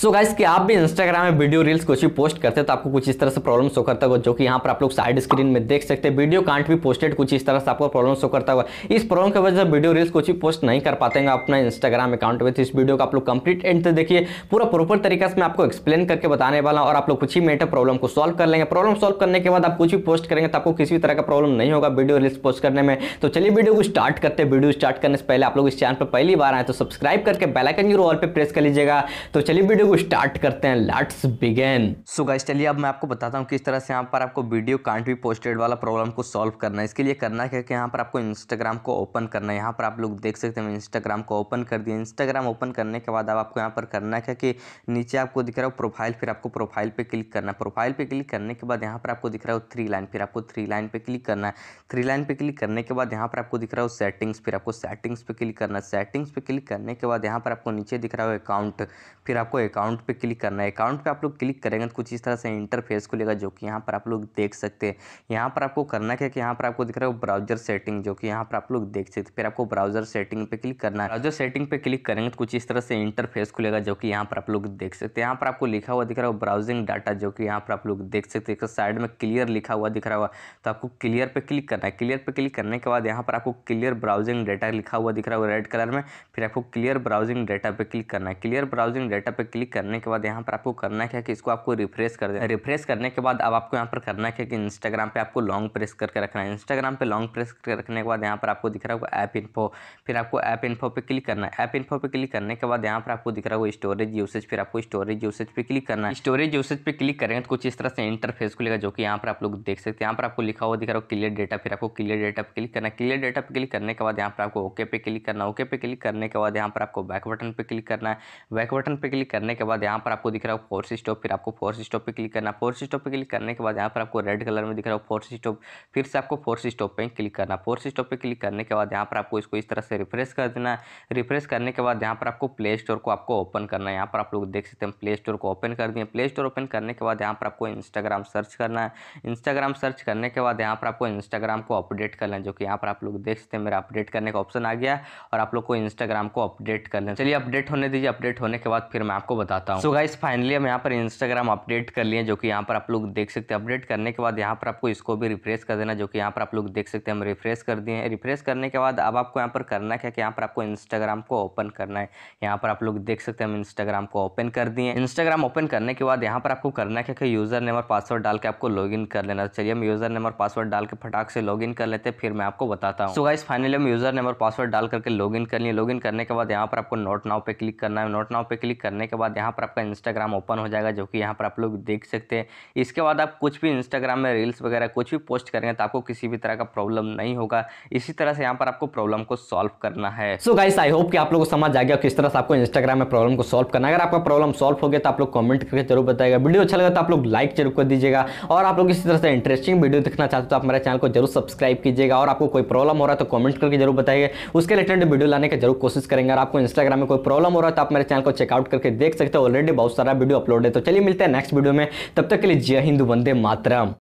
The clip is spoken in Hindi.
सो गाइस कि आप भी इंस्टाग्राम में वीडियो रील्स कुछ भी पोस्ट करते हैं तो आपको कुछ इस तरह से प्रॉब्लम शो करता होगा जो कि यहाँ पर आप लोग साइड स्क्रीन में देख सकते हैं वीडियो कांट भी पोस्टेड कुछ इस तरह से आपको प्रॉब्लम शो करता होगा इस प्रॉब्लम की वजह से वीडियो रील्स कुछ भी पोस्ट नहीं कर पाते हैं अपना इंस्टाग्राम अकाउंट में इस वीडियो को आप लोग कंप्लीट एंड तक देखिए पूरा प्रॉपर तरीके से मैं आपको एक्सप्लेन करके बताने वाला हूँ और आप लोग कुछ ही मिनट प्रॉब्लम को सॉल्व कर लेंगे प्रॉब्लम सॉल्व करने के बाद आप कुछ भी पोस्ट करेंगे तो आपको किसी भी तरह का प्रॉब्लम नहीं होगा वीडियो रील्स पोस्ट करने में तो चलिए वीडियो को स्टार्ट करते हैं वीडियो स्टार्ट करने से पहले आप लोग इस चैनल पर पहली बार आए तो सब्सक्राइब करके बेलाइकन की रोल पर प्रेस कर लीजिएगा तो चलिए वीडियो हुए स्टार्ट करते हैं लेट्स बिगेन सो गाइस चलिए अब मैं आपको बताता हूँ किस तरह से यहाँ पर आपको वीडियो कांट भी पोस्टेड वाला प्रॉब्लम को सॉल्व करना है इसके लिए करना क्या कि यहाँ पर आपको इंस्टाग्राम को ओपन करना है यहाँ पर आप लोग देख सकते हैं इंस्टाग्राम को ओपन कर दिया इंस्टाग्राम ओपन करने के बाद अब आपको यहाँ पर करना है कि नीचे आपको दिख रहा हो प्रोफाइल फिर आपको प्रोफाइल पर क्लिक करना है प्रोफाइल पर क्लिक करने के बाद यहाँ पर आपको दिख रहा हो थ्री लाइन फिर आपको थ्री लाइन पर क्लिक करना है थ्री लाइन पर क्लिक करने के बाद यहाँ पर आपको दिख रहा हो सेटिंग्स फिर आपको सेटिंग्स पर क्लिक करना है सेटिंग्स पर क्लिक करने के बाद यहाँ पर आपको नीचे दिख रहा हो अकाउंट फिर आपको अकाउंट अकाउंट पे क्लिक करना है अकाउंट पे आप लोग क्लिक करेंगे तो कुछ इस तरह से इंटरफेस खुलेगा जो कि यहाँ पर आप लोग देख सकते हैं यहाँ पर आपको करना क्या कि यहाँ पर आपको दिख रहा है ब्राउजर सेटिंग जो कि यहाँ पर आप लोग देख सकते फिर आपको ब्राउजर सेटिंग पे क्लिक करना है ब्राउजर सेटिंग पे क्लिक करेंगे तो कुछ इस तरह से इंटरफेस खुलेगा जो कि यहाँ पर आप लोग देख सकते हैं यहाँ पर आपको लिखा हुआ दिख रहा है ब्राउजिंग डाटा जो कि यहाँ पर आप लोग देख सकते हैं साइड में क्लियर लिखा हुआ दिख रहा हुआ तो आपको क्लियर पर क्लिक करना है क्लियर पर क्लिक करने के बाद यहाँ पर आपको क्लियर ब्राउजिंग डाटा लिखा हुआ दिख रहा हुआ रेड कलर में फिर आपको क्लियर ब्राउजिंग डाटा पर क्लिक करना है क्लियर ब्राउजिंग डाटा पर क्लिक करने के बाद यहाँ पर आपको करना क्या कि इसको आपको रिफ्रेश कर दे रिफ्रेश करने के बाद अब आपको यहाँ पर करना क्या कि इंस्टाग्राम पे आपको लॉन्ग प्रेस करके रखना है इंस्टाग्राम पे लॉन्ग प्रेस करके रखने के बाद यहाँ पर आपको दिख रहा होगा ऐप इन्फो फिर आपको ऐप इन्फो पे क्लिक करना है ऐप इन्फो पे क्लिक करने के बाद यहाँ पर आपको दिख रहा होगा स्टोरेज यूसेज फिर आपको स्टोरेज यूसेज पे क्लिक करना है स्टोरेज यूसेज पे क्लिक करेंगे तो कुछ इस तरह से इंटरफेस खुलेगा जो कि यहाँ पर आप लोग देख सकते हैं यहाँ पर आपको लिखा हुआ दिख रहा हो क्लियर डेटा फिर आपको क्लियर डेटा पर क्लिक करना क्लियर डेटा पर क्लिक करने के बाद यहाँ पर आपको ओके पे क्लिक करना ओके पे क्लिक करने के बाद यहाँ पर आपको बैक बटन पर क्लिक करना है बैक बटन पे क्लिक करने करने के बाद यहाँ पर आपको दिख रहा है फोर्स स्टॉप फिर आपको फोर्स स्टॉप पे क्लिक करना फोर्स स्टॉप पे क्लिक करने के बाद यहाँ पर आपको रेड कलर में दिख रहा है फोर्स स्टॉप फिर से आपको फोर्स स्टॉप पे क्लिक करना फोर्स स्टॉप पे क्लिक करने के बाद यहाँ पर आपको इसको इस तरह से रिफ्रेश कर देना है रिफ्रेश करने के बाद यहाँ पर आपको प्ले स्टोर को आपको ओपन करना है यहाँ पर आप लोग देख सकते हैं प्ले स्टोर को ओपन कर दिए प्ले स्टोर ओपन करने के बाद यहाँ पर आपको इंस्टाग्राम सर्च करना है इंस्टाग्राम सर्च करने के बाद यहाँ पर आपको इंस्टाग्राम को अपडेट करना है जो कि यहाँ पर आप लोग देख सकते हैं मेरा अपडेट करने का ऑप्शन आ गया और आप लोग को इंस्टाग्राम को अपडेट कर लें चलिए अपडेट होने दीजिए अपडेट होने के बाद फिर मैं आपको बताता हूँ सो गाइस फाइनली हम यहाँ पर इंस्टाग्राम अपडेट कर लिए जो कि यहाँ पर आप लोग देख सकते हैं अपडेट करने के बाद यहाँ पर आपको इसको भी रिफ्रेश कर देना जो कि यहाँ पर आप लोग देख सकते हैं हम रिफ्रेश कर दिए हैं रिफ्रेश करने के बाद अब आपको यहाँ पर करना क्या कि यहाँ पर आपको इंस्टाग्राम को ओपन करना है यहाँ पर आप लोग देख सकते हैं हम इंस्टाग्राम को ओपन कर दिए इंस्टाग्राम ओपन करने के बाद यहाँ पर आपको करना क्या कि यूज़र नेम और पासवर्ड डाल के आपको इन कर लेना चलिए हम यूज़र नेम और पासवर्ड डाल के फटाक से इन कर लेते हैं फिर मैं आपको बताता हूँ सो गाइस फाइनली हम यूज़र नेम और पासवर्ड डाल करके इन कर लिए इन करने के बाद यहाँ पर आपको नोट नाव पे क्लिक करना है नोट नाव पे क्लिक करने के बाद बाद यहाँ पर आपका इंस्टाग्राम ओपन हो जाएगा जो कि यहाँ पर आप लोग देख सकते हैं इसके बाद आप कुछ भी इंस्टाग्राम में रील्स वगैरह कुछ भी पोस्ट करेंगे तो आपको किसी भी तरह का प्रॉब्लम नहीं होगा इसी तरह से यहाँ पर आपको प्रॉब्लम को सॉल्व करना है सो गाइस आई होप कि आप लोग को समझ आ गया किस तरह से आपको इंस्टाग्राम में प्रॉब्लम को सॉल्व करना अगर आपका प्रॉब्लम सॉल्व हो गया तो आप लोग कमेंट करके जरूर बताएगा वीडियो अच्छा लगा तो आप लोग लाइक जरूर कर दीजिएगा और आप लोग इसी तरह से इंटरेस्टिंग वीडियो देखना चाहते हो तो आप मेरे चैनल को जरूर सब्सक्राइब कीजिएगा और आपको कोई प्रॉब्लम हो रहा है तो कमेंट करके जरूर बताएगा उसके रिलेटेड वीडियो लाने की जरूर कोशिश करेंगे और आपको इंस्टाग्राम में कोई प्रॉब्लम हो रहा है तो आप मेरे चैनल को चेकआउट करके देख सकते हो ऑलरेडी बहुत सारा वीडियो अपलोड है तो चलिए मिलते हैं नेक्स्ट वीडियो में तब तक के लिए जय हिंद वंदे मातरम